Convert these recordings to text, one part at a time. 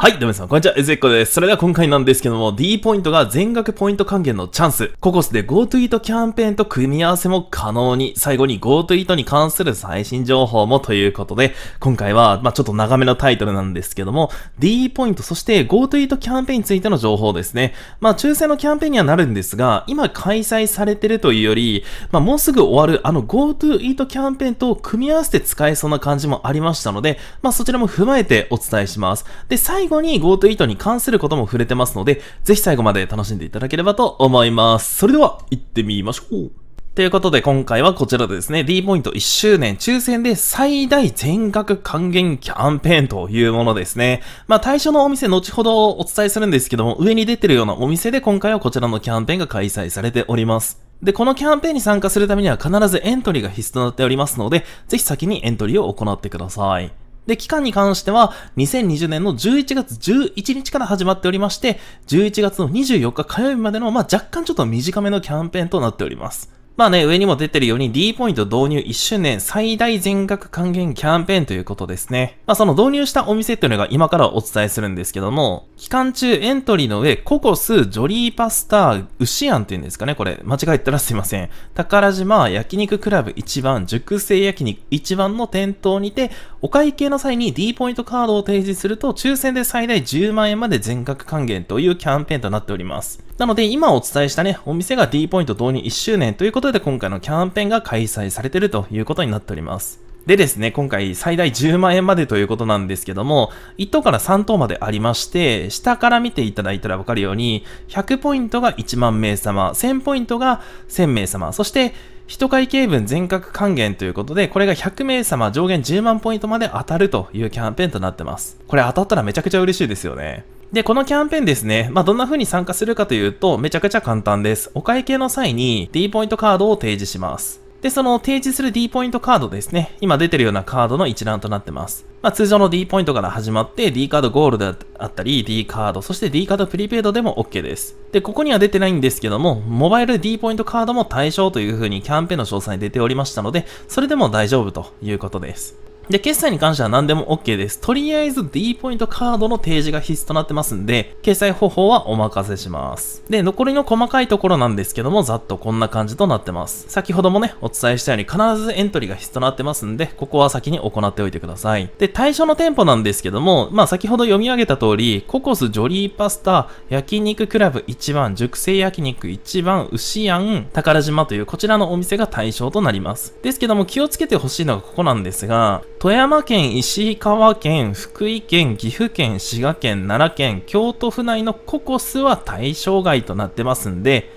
はい、どうもさん、こんにちは、エゼッコです。それでは今回なんですけども、D ポイントが全額ポイント還元のチャンス。ココスで GoToEat キャンペーンと組み合わせも可能に、最後に GoToEat に関する最新情報もということで、今回は、まあ、ちょっと長めのタイトルなんですけども、D ポイント、そして GoToEat キャンペーンについての情報ですね。まあ、抽選のキャンペーンにはなるんですが、今開催されてるというより、まあ、もうすぐ終わるあの GoToEat キャンペーンと組み合わせて使えそうな感じもありましたので、まあ、そちらも踏まえてお伝えします。で、最最後に GoToEat に関することも触れてますので、ぜひ最後まで楽しんでいただければと思います。それでは、行ってみましょう。ということで今回はこちらでですね、D ポイント1周年抽選で最大全額還元キャンペーンというものですね。まあ対象のお店後ほどお伝えするんですけども、上に出てるようなお店で今回はこちらのキャンペーンが開催されております。で、このキャンペーンに参加するためには必ずエントリーが必須となっておりますので、ぜひ先にエントリーを行ってください。で、期間に関しては、2020年の11月11日から始まっておりまして、11月の24日火曜日までの、まあ、若干ちょっと短めのキャンペーンとなっております。まあね、上にも出てるように D ポイント導入1周年最大全額還元キャンペーンということですね。まあその導入したお店っていうのが今からお伝えするんですけども、期間中エントリーの上、ココス、ジョリーパスタ、牛庵っていうんですかね、これ。間違えたらすいません。宝島焼肉クラブ1番、熟成焼肉1番の店頭にて、お会計の際に D ポイントカードを提示すると、抽選で最大10万円まで全額還元というキャンペーンとなっております。なので、今お伝えしたね、お店が D ポイント導入1周年ということでことで今回のキャンペーンが開催されてるということになっております。でですね、今回最大10万円までということなんですけども、1等から3等までありまして、下から見ていただいたらわかるように、100ポイントが1万名様、1000ポイントが1000名様、そして、人会計分全額還元ということで、これが100名様上限10万ポイントまで当たるというキャンペーンとなってます。これ当たったらめちゃくちゃ嬉しいですよね。で、このキャンペーンですね、まあ、どんな風に参加するかというと、めちゃくちゃ簡単です。お会計の際に D ポイントカードを提示します。で、その提示する D ポイントカードですね。今出てるようなカードの一覧となってます。まあ、通常の D ポイントから始まって D カードゴールであったり D カード、そして D カードプリペイドでも OK です。で、ここには出てないんですけども、モバイル D ポイントカードも対象という風にキャンペーンの詳細に出ておりましたので、それでも大丈夫ということです。で、決済に関しては何でも OK です。とりあえず D ポイントカードの提示が必須となってますんで、決済方法はお任せします。で、残りの細かいところなんですけども、ざっとこんな感じとなってます。先ほどもね、お伝えしたように必ずエントリーが必須となってますんで、ここは先に行っておいてください。で、対象の店舗なんですけども、まあ先ほど読み上げた通り、ココスジョリーパスタ、焼肉クラブ1番、熟成焼肉1番、牛ン宝島というこちらのお店が対象となります。ですけども気をつけてほしいのがここなんですが、富山県、石川県、福井県、岐阜県、滋賀県、奈良県、京都府内のココスは対象外となってますんで、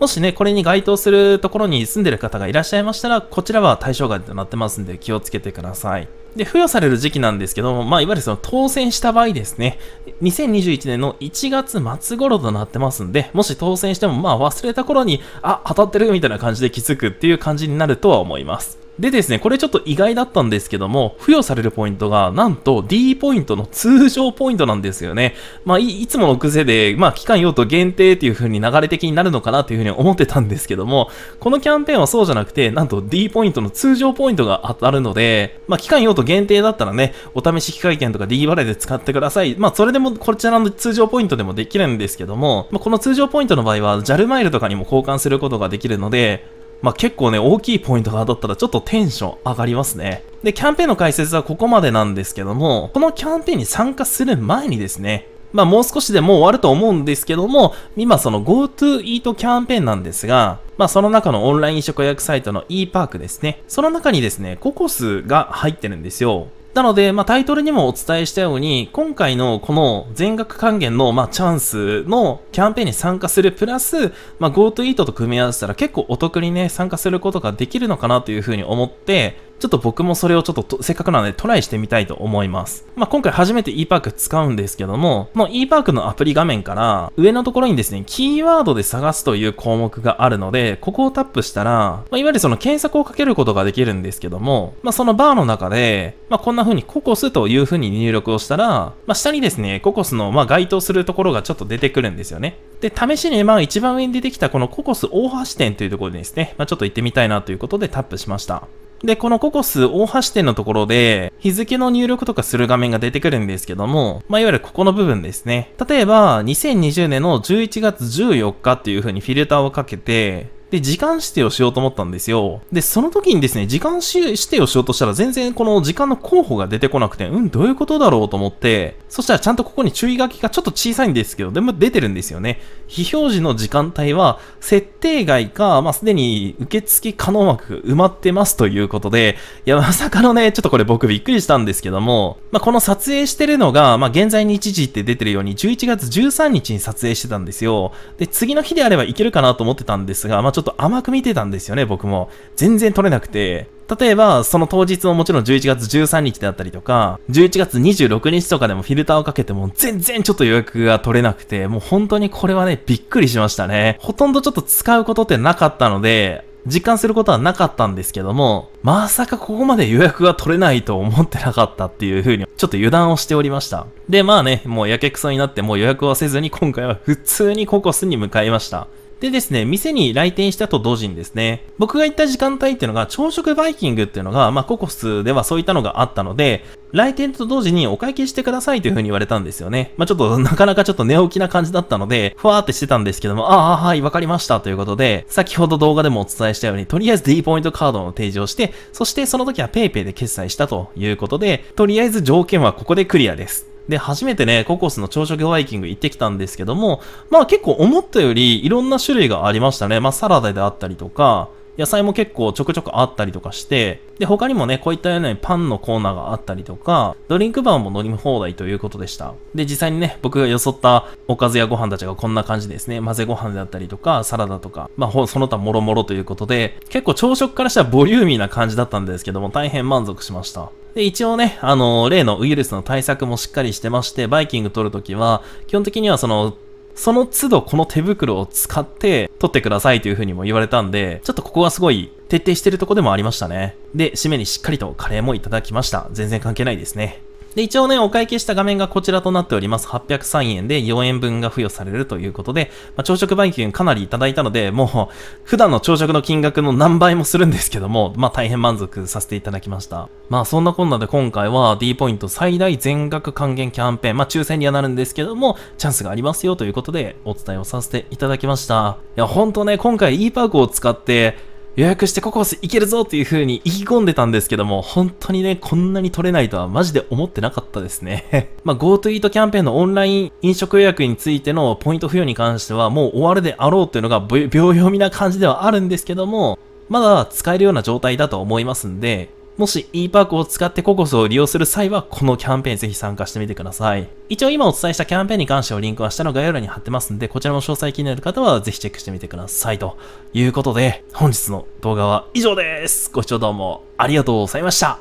もしね、これに該当するところに住んでる方がいらっしゃいましたら、こちらは対象外となってますんで気をつけてください。で、付与される時期なんですけども、まあ、いわゆるその当選した場合ですね、2021年の1月末頃となってますんで、もし当選してもまあ忘れた頃に、あ、当たってるみたいな感じで気づくっていう感じになるとは思います。でですね、これちょっと意外だったんですけども、付与されるポイントが、なんと D ポイントの通常ポイントなんですよね。まあ、いつもの癖で、まあ、期間用途限定っていう風に流れ的になるのかなという風に思ってたんですけども、このキャンペーンはそうじゃなくて、なんと D ポイントの通常ポイントが当たるので、まあ、期間用途限定だったらね、お試し機会券とか D 払いで使ってください。まあ、それでも、こちらの通常ポイントでもできるんですけども、まあ、この通常ポイントの場合は、JAL マイルとかにも交換することができるので、まあ、結構ね、大きいポイントが当たったらちょっとテンション上がりますね。で、キャンペーンの解説はここまでなんですけども、このキャンペーンに参加する前にですね、まあもう少しでもう終わると思うんですけども、今その GoToEat キャンペーンなんですが、まあその中のオンライン飲食予約サイトの e パークですね。その中にですね、ココスが入ってるんですよ。なので、まあ、タイトルにもお伝えしたように、今回のこの全額還元の、まあ、チャンスのキャンペーンに参加するプラス、まあ、GoToEat と組み合わせたら結構お得にね、参加することができるのかなというふうに思って、ちょっと僕もそれをちょっとせっかくなのでトライしてみたいと思います。まあ、今回初めて e パーク使うんですけども、この e パークのアプリ画面から上のところにですね、キーワードで探すという項目があるので、ここをタップしたら、まあ、いわゆるその検索をかけることができるんですけども、まあ、そのバーの中で、まあ、こんな風にココスという風に入力をしたら、まあ、下にですね、ココスのま該当するところがちょっと出てくるんですよね。で、試しに、まあ、一番上に出てきたこのココス大橋店というところでですね、まあ、ちょっと行ってみたいなということでタップしました。で、このココス大橋店のところで、日付の入力とかする画面が出てくるんですけども、まあ、いわゆるここの部分ですね。例えば、2020年の11月14日っていう風にフィルターをかけて、で、時間指定をしようと思ったんですよ。で、その時にですね、時間指定をしようとしたら全然この時間の候補が出てこなくて、うん、どういうことだろうと思って、そしたらちゃんとここに注意書きがちょっと小さいんですけど、でも出てるんですよね。非表示の時間帯は、設定外か、まあ、すでに受付可能枠埋まってますということで、いや、まさかのね、ちょっとこれ僕びっくりしたんですけども、まあ、この撮影してるのが、まあ、現在日時って出てるように、11月13日に撮影してたんですよ。で、次の日であればいけるかなと思ってたんですが、まあ、ちょっと甘く見てたんですよね、僕も。全然取れなくて。例えば、その当日ももちろん11月13日であったりとか、11月26日とかでもフィルターをかけても全然ちょっと予約が取れなくて、もう本当にこれはね、びっくりしましたね。ほとんどちょっと使うことってなかったので、実感することはなかったんですけども、まさかここまで予約が取れないと思ってなかったっていう風に、ちょっと油断をしておりました。で、まあね、もうやけくそになってもう予約はせずに今回は普通にココスに向かいました。でですね、店に来店したと同時にですね、僕が行った時間帯っていうのが朝食バイキングっていうのが、まあココスではそういったのがあったので、来店と同時にお会計してくださいという風に言われたんですよね。まあ、ちょっとなかなかちょっと寝起きな感じだったので、ふわーってしてたんですけども、ああ、はい、わかりましたということで、先ほど動画でもお伝えしたように、とりあえず D ポイントカードの提示をして、そしてその時は PayPay で決済したということで、とりあえず条件はここでクリアです。で、初めてね、ココスの朝食バイキング行ってきたんですけども、まあ結構思ったよりいろんな種類がありましたね。まあサラダであったりとか、野菜も結構ちょくちょくあったりとかして、で、他にもね、こういったようなパンのコーナーがあったりとか、ドリンクバーも飲み放題ということでした。で、実際にね、僕がよそったおかずやご飯たちがこんな感じですね。混ぜご飯だったりとか、サラダとか、まあ、その他もろもろということで、結構朝食からしたらボリューミーな感じだったんですけども、大変満足しました。で、一応ね、あのー、例のウイルスの対策もしっかりしてまして、バイキング取るときは、基本的にはその、その都度この手袋を使って取ってくださいという風にも言われたんで、ちょっとここはすごい徹底してるとこでもありましたね。で、締めにしっかりとカレーもいただきました。全然関係ないですね。で、一応ね、お会計した画面がこちらとなっております。803円で4円分が付与されるということで、まあ、朝食売金かなりいただいたので、もう、普段の朝食の金額の何倍もするんですけども、まあ大変満足させていただきました。まあそんなこんなで今回は D ポイント最大全額還元キャンペーン、まあ抽選にはなるんですけども、チャンスがありますよということでお伝えをさせていただきました。いや、ほんとね、今回 e パークを使って、予約してココス行けるぞっていう風に意気込んでたんですけども、本当にね、こんなに取れないとはマジで思ってなかったですね。まあ、GoTo Eat キャンペーンのオンライン飲食予約についてのポイント付与に関しては、もう終わるであろうというのが 秒読みな感じではあるんですけども、まだ使えるような状態だと思いますんで、もし e パークを使ってココスを利用する際は、このキャンペーンぜひ参加してみてください。一応今お伝えしたキャンペーンに関してはリンクは下の概要欄に貼ってますんで、こちらも詳細気になる方はぜひチェックしてみてください。ということで、本日の動画は以上です。ご視聴どうもありがとうございました。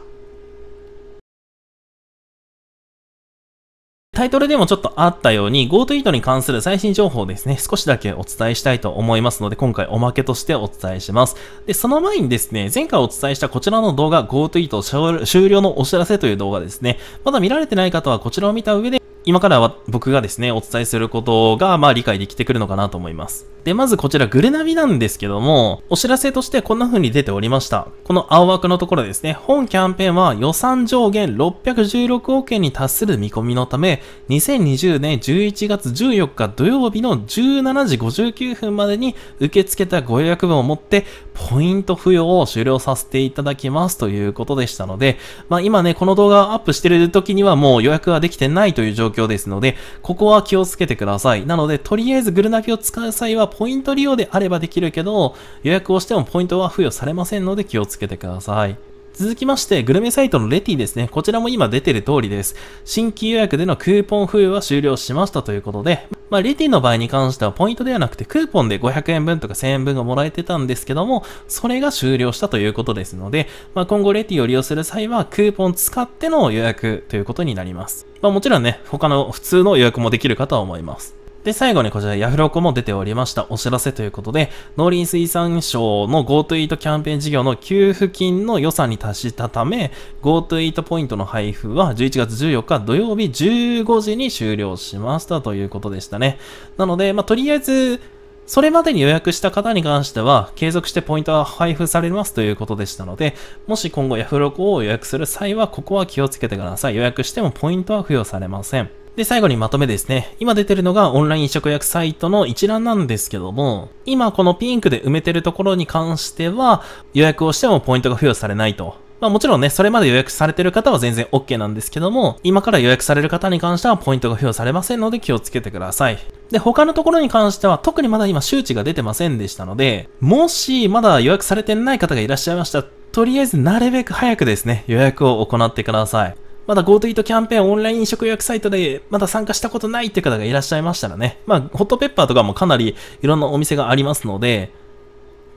タイトルでもちょっとあったように GoToEat に関する最新情報ですね、少しだけお伝えしたいと思いますので、今回おまけとしてお伝えします。で、その前にですね、前回お伝えしたこちらの動画 GoToEat 終了のお知らせという動画ですね、まだ見られてない方はこちらを見た上で今からは僕がですね、お伝えすることが、まあ理解できてくるのかなと思います。で、まずこちらグレナビなんですけども、お知らせとしてこんな風に出ておりました。この青枠のところですね、本キャンペーンは予算上限616億円に達する見込みのため、2020年11月14日土曜日の17時59分までに受け付けたご予約分を持って、ポイント付与を終了させていただきますということでしたので、まあ今ね、この動画をアップしてる時にはもう予約ができてないという状況ですので、ここは気をつけてください。なので、とりあえずグルナビを使う際はポイント利用であればできるけど、予約をしてもポイントは付与されませんので気をつけてください。続きまして、グルメサイトのレティですね。こちらも今出てる通りです。新規予約でのクーポン付与は終了しましたということで、まあ、レティの場合に関してはポイントではなくてクーポンで500円分とか1000円分がもらえてたんですけども、それが終了したということですので、まあ、今後レティを利用する際はクーポン使っての予約ということになります。まあ、もちろんね、他の普通の予約もできるかとは思います。で、最後にこちらヤフロコも出ておりましたお知らせということで、農林水産省の GoTo イートキャンペーン事業の給付金の予算に達したため、GoTo イートポイントの配布は11月14日土曜日15時に終了しましたということでしたね。なので、まあ、とりあえず、それまでに予約した方に関しては、継続してポイントは配布されますということでしたので、もし今後ヤフロコを予約する際は、ここは気をつけてください。予約してもポイントは付与されません。で、最後にまとめですね。今出てるのがオンライン移植薬サイトの一覧なんですけども、今このピンクで埋めてるところに関しては、予約をしてもポイントが付与されないと。まあもちろんね、それまで予約されてる方は全然 OK なんですけども、今から予約される方に関してはポイントが付与されませんので気をつけてください。で、他のところに関しては特にまだ今周知が出てませんでしたので、もしまだ予約されてない方がいらっしゃいましたとりあえずなるべく早くですね、予約を行ってください。まだ g o t o e a キャンペーンオンライン食予約サイトでまだ参加したことないって方がいらっしゃいましたらね、まあ、ホットペッパーとかもかなりいろんなお店がありますので、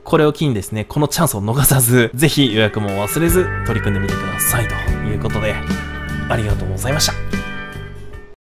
これを機にですね、このチャンスを逃さず、ぜひ予約も忘れず取り組んでみてくださいということで、ありがとうございました。